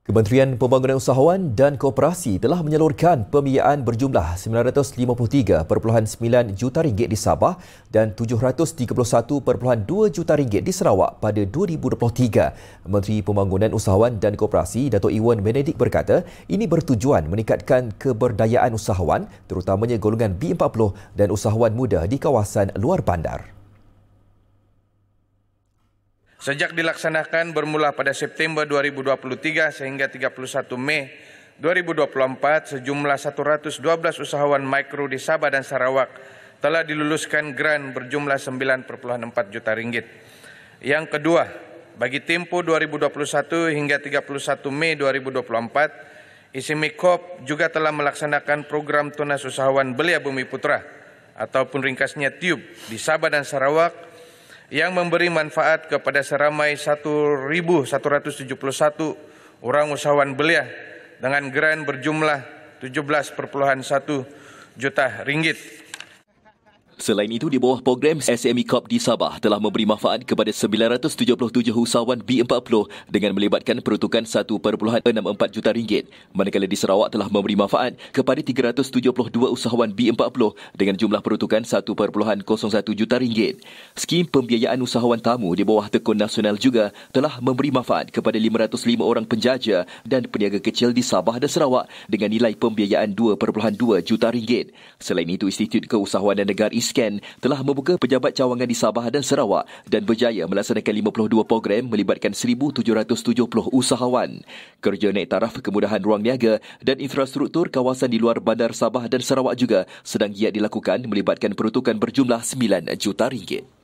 Kementerian Pembangunan Usahawan dan Kooperasi telah menyalurkan pembiayaan berjumlah 953.9 juta ringgit di Sabah dan 731.2 juta ringgit di Sarawak pada 2023. Menteri Pembangunan Usahawan dan Kooperasi Datuk Iwan Benedik berkata, ini bertujuan meningkatkan keberdayaan usahawan terutamanya golongan B40 dan usahawan muda di kawasan luar bandar. Sejak dilaksanakan bermula pada September 2023 sehingga 31 Mei 2024, sejumlah 112 usahawan mikro di Sabah dan Sarawak telah diluluskan grant berjumlah 9.4 juta ringgit. Yang kedua, bagi tempo 2021 hingga 31 Mei 2024, ISIMIKOP juga telah melaksanakan program tunas usahawan belia bumi putra ataupun ringkasnya TIUB di Sabah dan Sarawak yang memberi manfaat kepada seramai 1,171 orang usahawan belia dengan geran berjumlah 17.1 juta ringgit. Selain itu, di bawah program SME COP di Sabah telah memberi manfaat kepada 977 usahawan B40 dengan melibatkan peruntukan 1.64 juta ringgit. Manakala di Sarawak telah memberi manfaat kepada 372 usahawan B40 dengan jumlah peruntukan 1.01 juta ringgit. Skim pembiayaan usahawan tamu di bawah tekun nasional juga telah memberi manfaat kepada 505 orang penjaja dan peniaga kecil di Sabah dan Sarawak dengan nilai pembiayaan 2.2 juta ringgit. Selain itu, Institut Keusahawanan Negara Scan telah membuka pejabat cawangan di Sabah dan Sarawak dan berjaya melaksanakan 52 program melibatkan 1,770 usahawan. Kerja naik taraf kemudahan ruang niaga dan infrastruktur kawasan di luar bandar Sabah dan Sarawak juga sedang giat dilakukan melibatkan peruntukan berjumlah 9 juta ringgit.